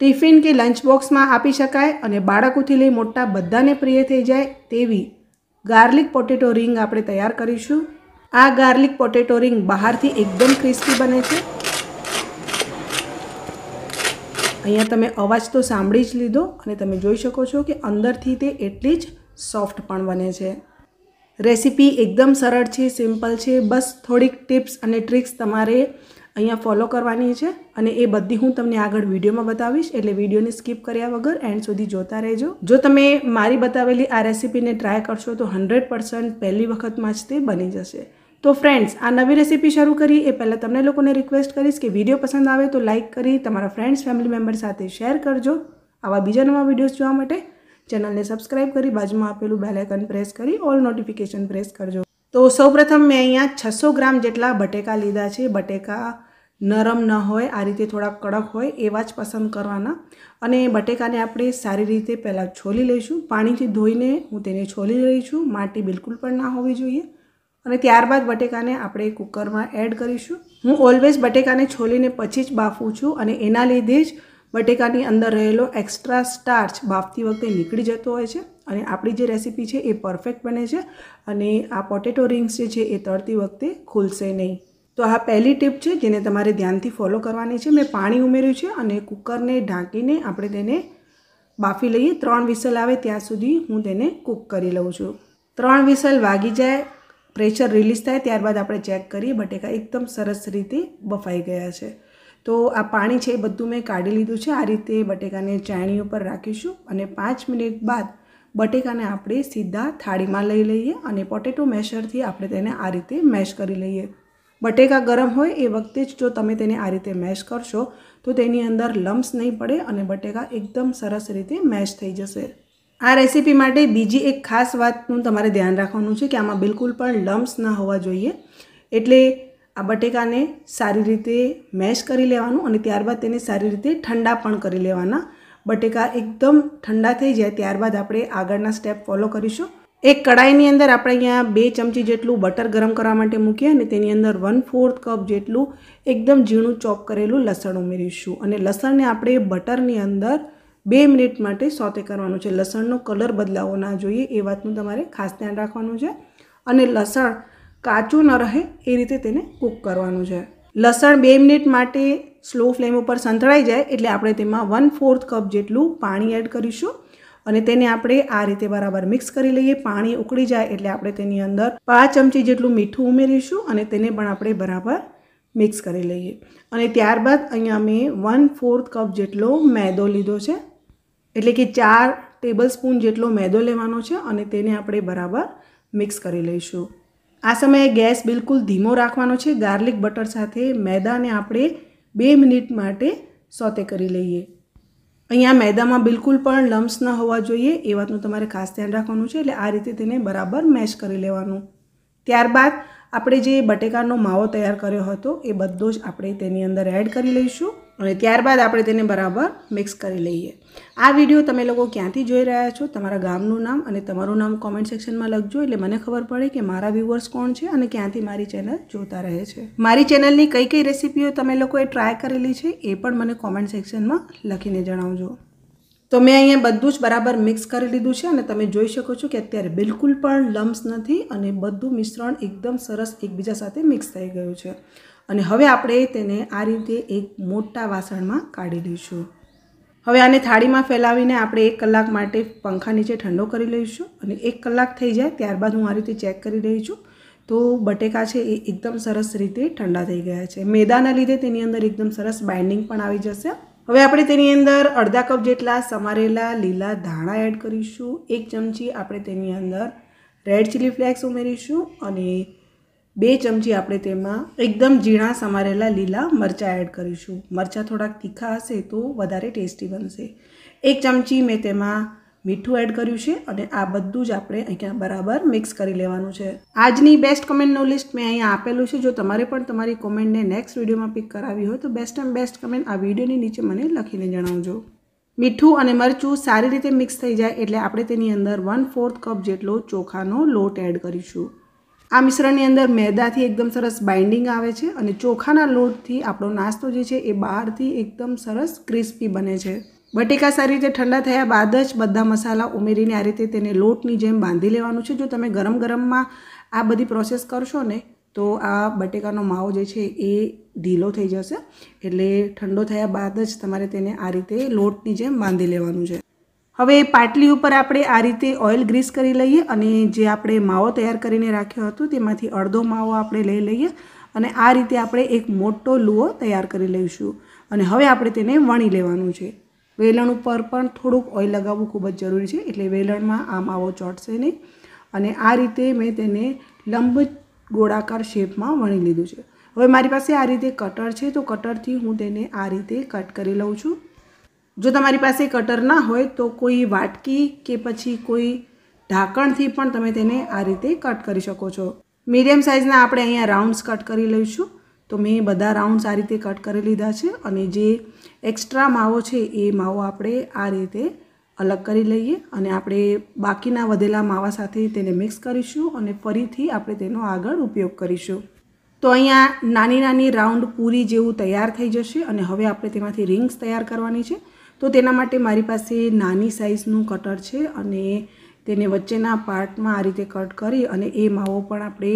tiffin કે lunch બોક્સમાં આપી શકાય અને બાળકોથી લઈ મોટા બધાને પ્રિય થઈ જાય તેવી ગાર્લિક પોટેટો રિંગ આપણે તૈયાર કરીશું આ ગાર્લિક પોટેટો રિંગ બહારથી એકદમ ક્રિસ્પી બને છે અહીંયા તમે અવાજ તો સાંભળી જ લીધો અને તમે જોઈ શકો છો કે અંદરથી તે એટલી જ સોફ્ટ પણ બને છે રેસિપી એકદમ સરળ છે સિમ્પલ છે બસ થોડીક ટિપ્સ અને ટ્રિક્સ તમારે અહીંયા ફોલો કરવાની છે અને એ બધી હું તમને આગળ વિડીયોમાં બતાવીશ એટલે વિડીયોને સ્કીપ કર્યા વગર એન્ડ સુધી જોતા રહેજો જો તમે મારી બતાવેલી આ રેસીપીને ટ્રાય કરશો તો હંડ્રેડ પર્સન્ટ પહેલી વખતમાં જ તે બની જશે તો ફ્રેન્ડ્સ આ નવી રેસીપી શરૂ કરી એ પહેલાં તમને લોકોને રિક્વેસ્ટ કરીશ કે વિડીયો પસંદ આવે તો લાઇક કરી તમારા ફ્રેન્ડ્સ ફેમિલી મેમ્બર સાથે શેર કરજો આવા બીજા નવા વિડીયોઝ જોવા માટે ચેનલને સબસ્ક્રાઇબ કરી બાજુમાં આપેલું બેલાઇકન પ્રેસ કરી ઓલ નોટિફિકેશન પ્રેસ કરજો તો સૌપ્રથમ મેં અહીંયા છસો ગ્રામ જેટલા બટેકા લીધા છે બટેકા નરમ ન હોય આ રીતે થોડા કડક હોય એવા જ પસંદ કરવાના અને બટેકાને આપણે સારી રીતે પહેલાં છોલી લઈશું પાણીથી ધોઈને હું તેને છોલી રહી છું માટી બિલકુલ પણ ના હોવી જોઈએ અને ત્યારબાદ બટેકાને આપણે કુકરમાં એડ કરીશું હું ઓલવેઝ બટેકાને છોલીને પછી જ બાફું છું અને એના લીધે જ બટેકાની અંદર રહેલો એક્સ્ટ્રા સ્ટાર્ચ બાફતી વખતે નીકળી જતો હોય છે અને આપણી જે રેસીપી છે એ પરફેક્ટ બને છે અને આ પોટેટો રિંગ્સ જે છે એ તળતી વખતે ખુલશે નહીં તો આ પહેલી ટીપ છે જેને તમારે ધ્યાનથી ફોલો કરવાની છે મેં પાણી ઉમેર્યું છે અને કુકરને ઢાંકીને આપણે તેને બાફી લઈએ ત્રણ વિસલ આવે ત્યાં સુધી હું તેને કૂક કરી લઉં છું ત્રણ વિસલ વાગી જાય પ્રેશર રિલીઝ થાય ત્યારબાદ આપણે ચેક કરીએ બટેકા એકદમ સરસ રીતે બફાઈ ગયા છે તો આ પાણી છે એ બધું મેં કાઢી લીધું છે આ રીતે બટેકાને ચાણી ઉપર રાખીશું અને પાંચ મિનિટ બાદ બટેકાને આપણે સીધા થાળીમાં લઈ લઈએ અને પોટેટો મેશરથી આપણે તેને આ રીતે મેશ કરી લઈએ બટેકા ગરમ હોય એ વખતે જ જો તમે તેને આ રીતે મેશ કરશો તો તેની અંદર લમ્સ નહીં પડે અને બટેકા એકદમ સરસ રીતે મેશ થઈ જશે આ રેસીપી માટે બીજી એક ખાસ વાતનું તમારે ધ્યાન રાખવાનું છે કે આમાં બિલકુલ પણ લમ્સ ના હોવા જોઈએ એટલે આ બટેકાને સારી રીતે મેશ કરી લેવાનું અને ત્યારબાદ તેને સારી રીતે ઠંડા પણ કરી લેવાના બટેકા એકદમ ઠંડા થઈ જાય ત્યારબાદ આપણે આગળના સ્ટેપ ફોલો કરીશું એક કડાઈની અંદર આપણે અહીંયા બે ચમચી જેટલું બટર ગરમ કરવા માટે મૂકીએ અને તેની અંદર વન ફોર્થ કપ જેટલું એકદમ ઝીણું ચોપ કરેલું લસણ ઉમેરીશું અને લસણને આપણે બટરની અંદર બે મિનિટ માટે સોતે કરવાનું છે લસણનો કલર બદલાવો ના જોઈએ એ વાતનું તમારે ખાસ ધ્યાન રાખવાનું છે અને લસણ કાચું ન રહે એ રીતે તેને કૂક કરવાનું છે લસણ બે મિનિટ માટે સ્લો ફ્લેમ ઉપર સંતળાઈ જાય એટલે આપણે તેમાં વન ફોર્થ કપ જેટલું પાણી એડ કરીશું અને તેને આપણે આ રીતે બરાબર મિક્સ કરી લઈએ પાણી ઉકળી જાય એટલે આપણે તેની અંદર પાંચ ચમચી જેટલું મીઠું ઉમેરીશું અને તેને પણ આપણે બરાબર મિક્સ કરી લઈએ અને ત્યારબાદ અહીંયા અમે વન ફોર્થ કપ જેટલો મેદો લીધો છે એટલે કે ચાર ટેબલ સ્પૂન જેટલો મેદો લેવાનો છે અને તેને આપણે બરાબર મિક્સ કરી લઈશું આ સમયે ગેસ બિલકુલ ધીમો રાખવાનો છે ગાર્લિક બટર સાથે મેદાને આપણે બે મિનિટ માટે સોતે કરી લઈએ અહીંયા મેદામાં બિલકુલ પણ લમ્સ ન હોવા જોઈએ એ વાતનું તમારે ખાસ ધ્યાન રાખવાનું છે એટલે આ રીતે તેને બરાબર મેશ કરી લેવાનું ત્યારબાદ આપણે જે બટેકાનો માવો તૈયાર કર્યો હતો એ બધો જ આપણે તેની અંદર એડ કરી લઈશું અને ત્યારબાદ આપણે તેને બરાબર મિક્સ કરી લઈએ આ વિડીયો તમે લોકો ક્યાંથી જોઈ રહ્યા છો તમારા ગામનું નામ અને તમારું નામ કોમેન્ટ સેક્શનમાં લખજો એટલે મને ખબર પડે કે મારા વ્યૂવર્સ કોણ છે અને ક્યાંથી મારી ચેનલ જોતા રહે છે મારી ચેનલની કઈ કઈ રેસીપીઓ તમે લોકોએ ટ્રાય કરેલી છે એ પણ મને કોમેન્ટ સેક્શનમાં લખીને જણાવજો તો મેં અહીંયા બધું જ બરાબર મિક્સ કરી લીધું છે અને તમે જોઈ શકો છો કે અત્યારે બિલકુલ પણ લમ્સ નથી અને બધું મિશ્રણ એકદમ સરસ એકબીજા સાથે મિક્સ થઈ ગયું છે અને હવે આપણે તેને આ રીતે એક મોટા વાસણમાં કાઢી લઈશું હવે આને થાળીમાં ફેલાવીને આપણે એક કલાક માટે પંખા નીચે ઠંડો કરી લઈશું અને એક કલાક થઈ જાય ત્યારબાદ હું આ રીતે ચેક કરી રહી છું તો બટેકા છે એ એકદમ સરસ રીતે ઠંડા થઈ ગયા છે મેદાના લીધે તેની અંદર એકદમ સરસ બાઇન્ડિંગ પણ આવી જશે હવે આપણે તેની અંદર અડધા કપ જેટલા સમારેલા લીલા ધાણા એડ કરીશું એક ચમચી આપણે તેની અંદર રેડ ચીલી ફ્લેક્સ ઉમેરીશું અને બે ચમચી આપણે તેમાં એકદમ ઝીણા સમારેલા લીલા મરચાં એડ કરીશું મરચાં થોડાક તીખા હશે તો વધારે ટેસ્ટી બનશે એક ચમચી મેં તેમાં મીઠું એડ કર્યું છે અને આ બધું જ આપણે અહીંયા બરાબર મિક્સ કરી લેવાનું છે આજની બેસ્ટ કમેન્ટનું લિસ્ટ મેં અહીંયા આપેલું છે જો તમારે પણ તમારી કોમેન્ટને નેક્સ્ટ વિડીયોમાં પિક કરાવી હોય તો બેસ્ટ એમ બેસ્ટ કમેન્ટ આ વિડીયોની નીચે મને લખીને જણાવજો મીઠું અને મરચું સારી રીતે મિક્સ થઈ જાય એટલે આપણે તેની અંદર વન ફોર્થ કપ જેટલો ચોખાનો લોટ એડ કરીશું આ મિશ્રણની અંદર મેદાથી એકદમ સરસ બાઇન્ડિંગ આવે છે અને ચોખાના લોટથી આપણો નાસ્તો જે છે એ બહારથી એકદમ સરસ ક્રિસ્પી બને છે બટેકા સારી રીતે ઠંડા થયા બાદ જ બધા મસાલા ઉમેરીને આ રીતે તેને લોટની જેમ બાંધી લેવાનું છે જો તમે ગરમ ગરમમાં આ બધી પ્રોસેસ કરશો ને તો આ બટેકાનો માવો જે છે એ ઢીલો થઈ જશે એટલે ઠંડો થયા બાદ જ તમારે તેને આ રીતે લોટની જેમ બાંધી લેવાનું છે હવે પાટલી ઉપર આપણે આ રીતે ઓઇલ ગ્રીસ કરી લઈએ અને જે આપણે માવો તૈયાર કરીને રાખ્યો હતો તેમાંથી અડધો માવો આપણે લઈ લઈએ અને આ રીતે આપણે એક મોટો લુઓ તૈયાર કરી લઈશું અને હવે આપણે તેને વણી લેવાનું છે વેલણ ઉપર પણ થોડુંક ઓઇલ લગાવવું ખૂબ જ જરૂરી છે એટલે વેલણમાં આ માવો ચોંટશે નહીં અને આ રીતે મેં તેને લંબ ગોળાકાર શેપમાં વણી લીધું છે હવે મારી પાસે આ રીતે કટર છે તો કટરથી હું તેને આ રીતે કટ કરી લઉં છું જો તમારી પાસે કટર ના હોય તો કોઈ વાટકી કે પછી કોઈ ઢાંકણથી પણ તમે તેને આ રીતે કટ કરી શકો છો મીડિયમ સાઇઝના આપણે અહીંયા રાઉન્ડ્સ કટ કરી લઈશું તો મેં બધા રાઉન્ડ્સ આ રીતે કટ કરી લીધા છે અને જે એક્સ્ટ્રા માવો છે એ માવો આપણે આ રીતે અલગ કરી લઈએ અને આપણે બાકીના વધેલા માવા સાથે તેને મિક્સ કરીશું અને ફરીથી આપણે તેનો આગળ ઉપયોગ કરીશું તો અહીંયા નાની નાની રાઉન્ડ પૂરી જેવું તૈયાર થઈ જશે અને હવે આપણે તેમાંથી રિંગ્સ તૈયાર કરવાની છે તો તેના માટે મારી પાસે નાની સાઇઝનું કટર છે અને તેને વચ્ચેના પાર્ટમાં આ રીતે કટ કરી અને એ માવો પણ આપણે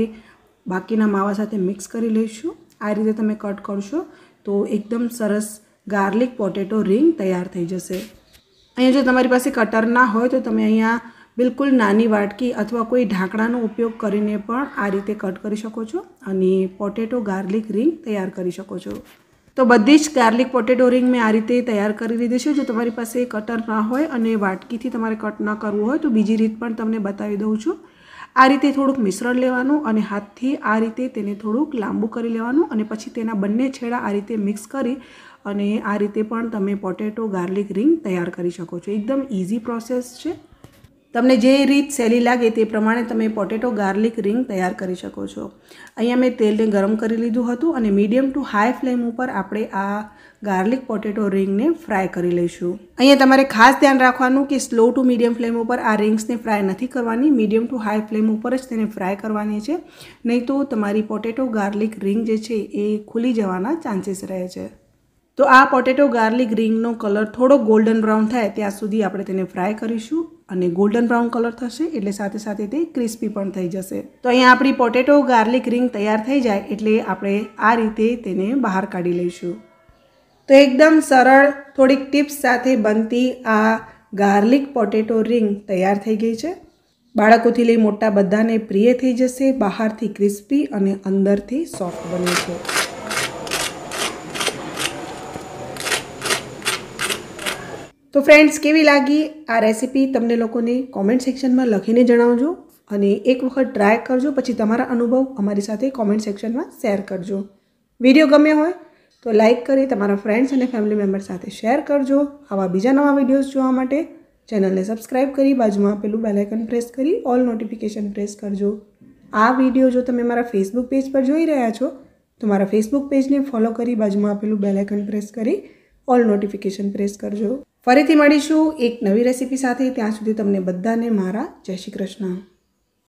બાકીના માવા સાથે મિક્સ કરી લઈશું આ રીતે તમે કટ કરશો તો એકદમ સરસ ગાર્લિક પોટેટો રિંગ તૈયાર થઈ જશે અહીંયા જો તમારી પાસે કટર ના હોય તો તમે અહીંયા બિલકુલ નાની વાટકી અથવા કોઈ ઢાંકણાનો ઉપયોગ કરીને પણ આ રીતે કટ કરી શકો છો અને પોટેટો ગાર્લિક રિંગ તૈયાર કરી શકો છો તો બધી જ ગાર્લિક પોટેટો રિંગ મેં આ રીતે તૈયાર કરી લીધી છે જો તમારી પાસે કટર ના હોય અને વાટકીથી તમારે કટ ન કરવું હોય તો બીજી રીત પણ તમને બતાવી દઉં છું આ રીતે થોડુંક મિશ્રણ લેવાનું અને હાથથી આ રીતે તેને થોડુંક લાંબુ કરી લેવાનું અને પછી તેના બંને છેડા આ રીતે મિક્સ કરી અને આ રીતે પણ તમે પોટેટો ગાર્લિક રિંગ તૈયાર કરી શકો છો એકદમ ઇઝી પ્રોસેસ છે તમને જે રીત સહેલી લાગે તે પ્રમાણે તમે પોટેટો ગાર્લિક રિંગ તૈયાર કરી શકો છો અહીંયા મેં તેલને ગરમ કરી લીધું હતું અને મીડિયમ ટુ હાઈ ફ્લેમ ઉપર આપણે આ ગાર્લિક પોટેટો રિંગને ફ્રાય કરી લઈશું અહીંયા તમારે ખાસ ધ્યાન રાખવાનું કે સ્લો ટુ મીડિયમ ફ્લેમ ઉપર આ રિંગ્સને ફ્રાય નથી કરવાની મીડિયમ ટુ હાઈ ફ્લેમ ઉપર જ તેને ફ્રાય કરવાની છે નહીં તો તમારી પોટેટો ગાર્લિક રિંગ જે છે એ ખુલી જવાના ચાન્સીસ રહે છે તો આ પોટેટો ગાર્લિક રિંગનો કલર થોડો ગોલ્ડન બ્રાઉન થાય ત્યાં સુધી આપણે તેને ફ્રાય કરીશું અને ગોલ્ડન બ્રાઉન કલર થશે એટલે સાથે સાથે તે ક્રિસ્પી પણ થઈ જશે તો અહીંયા આપણી પોટેટો ગાર્લિક રિંગ તૈયાર થઈ જાય એટલે આપણે આ રીતે તેને બહાર કાઢી લઈશું તો એકદમ સરળ થોડીક ટિપ્સ સાથે બનતી આ ગાર્લિક પોટેટો રિંગ તૈયાર થઈ ગઈ છે બાળકોથી લઈ મોટા બધાને પ્રિય થઈ જશે બહારથી ક્રિસ્પી અને અંદરથી સોફ્ટ બને છે તો ફ્રેન્ડ્સ કેવી લાગી આ રેસીપી તમને લોકોને કોમેન્ટ સેક્શનમાં લખીને જણાવજો અને એક વખત ટ્રાય કરજો પછી તમારા અનુભવ અમારી સાથે કોમેન્ટ સેક્શનમાં શેર કરજો વિડીયો ગમ્યો હોય તો લાઇક કરી તમારા ફ્રેન્ડ્સ અને ફેમિલી મેમ્બર સાથે શેર કરજો આવા બીજા નવા વિડીયોઝ જોવા માટે ચેનલને સબસ્ક્રાઇબ કરી બાજુમાં આપેલું બેલાઇકન પ્રેસ કરી ઓલ નોટિફિકેશન પ્રેસ કરજો આ વિડીયો જો તમે મારા ફેસબુક પેજ પર જોઈ રહ્યા છો તો મારા ફેસબુક પેજને ફોલો કરી બાજુમાં આપેલું બેલાઇકન પ્રેસ કરી ઓલ નોટિફિકેશન પ્રેસ કરજો ફરીથી મળીશું એક નવી રેસીપી સાથે ત્યાં સુધી તમને બધાને મારા જય શ્રી કૃષ્ણ